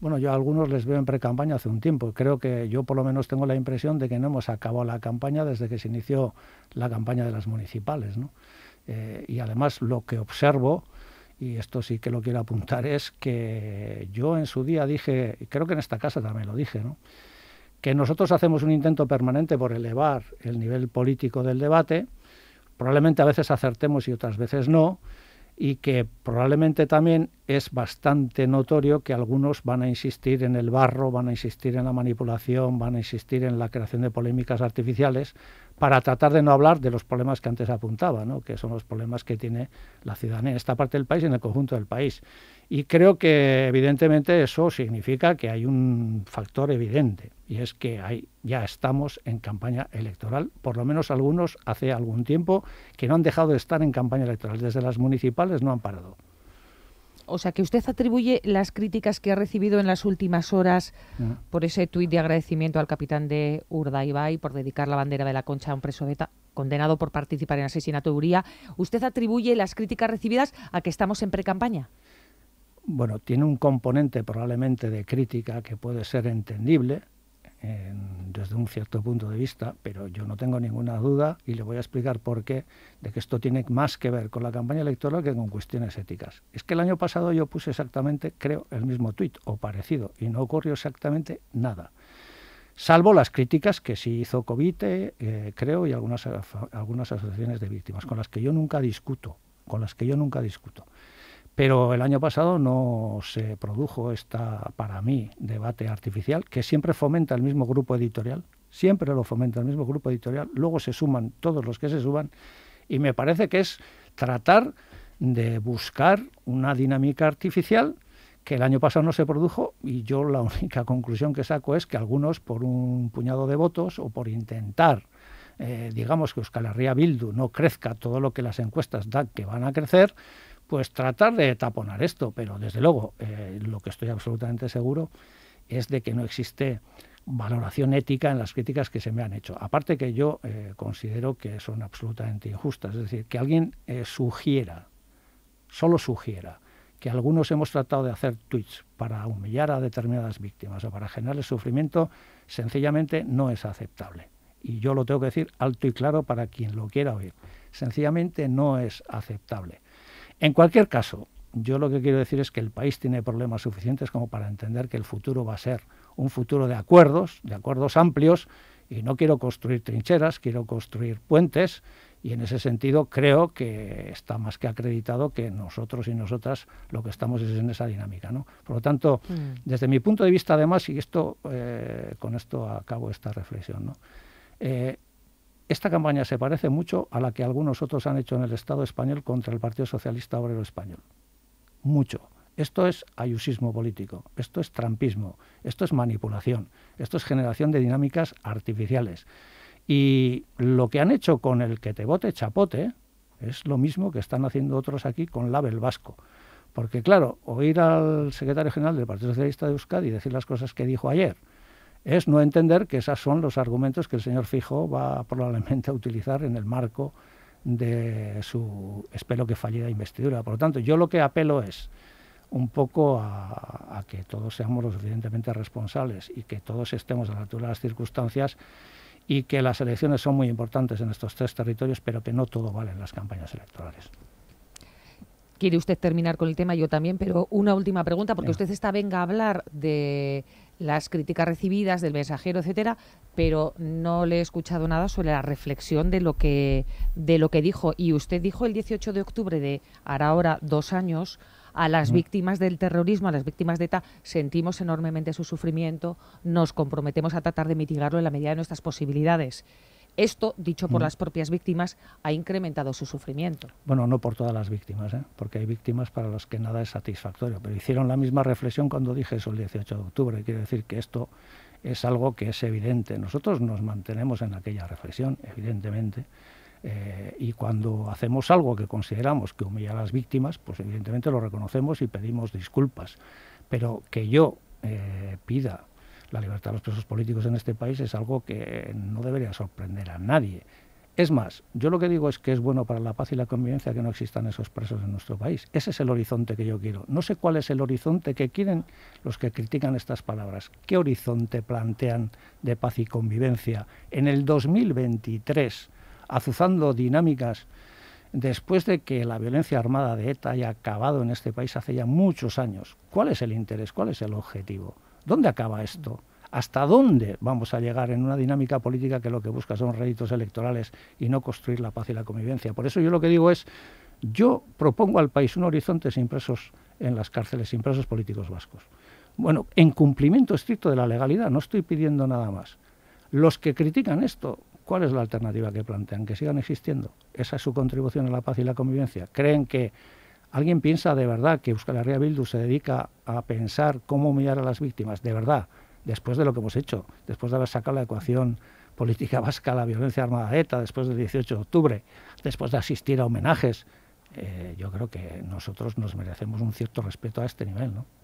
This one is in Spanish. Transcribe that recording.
Bueno, yo a algunos les veo en precampaña hace un tiempo. Creo que yo por lo menos tengo la impresión de que no hemos acabado la campaña desde que se inició la campaña de las municipales. Eh, y además lo que observo, y esto sí que lo quiero apuntar, es que yo en su día dije, y creo que en esta casa también lo dije, ¿no? que nosotros hacemos un intento permanente por elevar el nivel político del debate, probablemente a veces acertemos y otras veces no, y que probablemente también es bastante notorio que algunos van a insistir en el barro, van a insistir en la manipulación, van a insistir en la creación de polémicas artificiales para tratar de no hablar de los problemas que antes apuntaba, que son los problemas que tiene la ciudadanía en esta parte del país y en el conjunto del país. Y creo que evidentemente eso significa que hay un factor evidente, y es que hay, ya estamos en campaña electoral, por lo menos algunos hace algún tiempo que no han dejado de estar en campaña electoral, desde las municipales no han parado o sea, que usted atribuye las críticas que ha recibido en las últimas horas por ese tuit de agradecimiento al capitán de Urdaibai por dedicar la bandera de la concha a un preso condenado por participar en asesinato de Uría. ¿Usted atribuye las críticas recibidas a que estamos en precampaña? Bueno, tiene un componente probablemente de crítica que puede ser entendible, desde un cierto punto de vista, pero yo no tengo ninguna duda y le voy a explicar por qué, de que esto tiene más que ver con la campaña electoral que con cuestiones éticas. Es que el año pasado yo puse exactamente, creo, el mismo tuit o parecido y no ocurrió exactamente nada. Salvo las críticas que sí hizo Covite, eh, creo, y algunas, algunas asociaciones de víctimas, con las que yo nunca discuto, con las que yo nunca discuto. Pero el año pasado no se produjo esta, para mí, debate artificial que siempre fomenta el mismo grupo editorial, siempre lo fomenta el mismo grupo editorial, luego se suman todos los que se suban y me parece que es tratar de buscar una dinámica artificial que el año pasado no se produjo y yo la única conclusión que saco es que algunos por un puñado de votos o por intentar eh, digamos que Euskal Herria Bildu no crezca todo lo que las encuestas dan que van a crecer, pues tratar de taponar esto, pero desde luego eh, lo que estoy absolutamente seguro es de que no existe valoración ética en las críticas que se me han hecho. Aparte que yo eh, considero que son absolutamente injustas, es decir, que alguien eh, sugiera, solo sugiera, que algunos hemos tratado de hacer tweets para humillar a determinadas víctimas o para generarles sufrimiento, sencillamente no es aceptable. Y yo lo tengo que decir alto y claro para quien lo quiera oír. Sencillamente no es aceptable. En cualquier caso, yo lo que quiero decir es que el país tiene problemas suficientes como para entender que el futuro va a ser un futuro de acuerdos, de acuerdos amplios, y no quiero construir trincheras, quiero construir puentes, y en ese sentido creo que está más que acreditado que nosotros y nosotras lo que estamos es en esa dinámica. ¿no? Por lo tanto, mm. desde mi punto de vista, además, y esto, eh, con esto acabo esta reflexión, ¿no? Eh, esta campaña se parece mucho a la que algunos otros han hecho en el Estado español contra el Partido Socialista Obrero Español. Mucho. Esto es ayusismo político, esto es trampismo, esto es manipulación, esto es generación de dinámicas artificiales. Y lo que han hecho con el que te vote chapote es lo mismo que están haciendo otros aquí con Label Vasco. Porque claro, oír al secretario general del Partido Socialista de Euskadi decir las cosas que dijo ayer, es no entender que esos son los argumentos que el señor Fijo va probablemente a utilizar en el marco de su, espero que fallida investidura. Por lo tanto, yo lo que apelo es un poco a, que todos seamos lo suficientemente responsables y que todos estemos a la altura de las circunstancias y que las elecciones son muy importantes en estos tres territorios, pero que no todo vale en las campañas electorales quiere usted terminar con el tema, yo también, pero una última pregunta, porque usted está venga a hablar de las críticas recibidas, del mensajero, etcétera, pero no le he escuchado nada sobre la reflexión de lo que, de lo que dijo. Y usted dijo el 18 de octubre de ahora, ahora dos años, a las víctimas del terrorismo, a las víctimas de ETA, sentimos enormemente su sufrimiento, nos comprometemos a tratar de mitigarlo en la medida de nuestras posibilidades. Esto, dicho por mm. las propias víctimas, ha incrementado su sufrimiento. Bueno, no por todas las víctimas, ¿eh? porque hay víctimas para las que nada es satisfactorio, pero hicieron la misma reflexión cuando dije eso el 18 de octubre. Quiero decir que esto es algo que es evidente. Nosotros nos mantenemos en aquella reflexión, evidentemente. Eh, y cuando hacemos algo que consideramos que humilla a las víctimas, pues evidentemente lo reconocemos y pedimos disculpas. Pero que yo eh, pida la libertad de los presos políticos en este país es algo que no debería sorprender a nadie. Es más, yo lo que digo es que es bueno para la paz y la convivencia que no existan esos presos en nuestro país. Ese es el horizonte que yo quiero. No sé cuál es el horizonte que quieren los que critican estas palabras. ¿Qué horizonte plantean de paz y convivencia en el 2023, azuzando dinámicas después de que la violencia armada de ETA haya acabado en este país hace ya muchos años? ¿Cuál es el interés? ¿Cuál es el objetivo? ¿Dónde acaba esto? ¿Hasta dónde vamos a llegar en una dinámica política que lo que busca son réditos electorales y no construir la paz y la convivencia? Por eso yo lo que digo es, yo propongo al país un horizonte sin presos en las cárceles, sin presos políticos vascos. Bueno, en cumplimiento estricto de la legalidad, no estoy pidiendo nada más. Los que critican esto, ¿cuál es la alternativa que plantean? Que sigan existiendo. Esa es su contribución a la paz y la convivencia. Creen que ¿Alguien piensa de verdad que Euskal Herria Bildu se dedica a pensar cómo humillar a las víctimas? De verdad, después de lo que hemos hecho, después de haber sacado la ecuación política vasca, la violencia armada ETA, después del 18 de octubre, después de asistir a homenajes, eh, yo creo que nosotros nos merecemos un cierto respeto a este nivel, ¿no?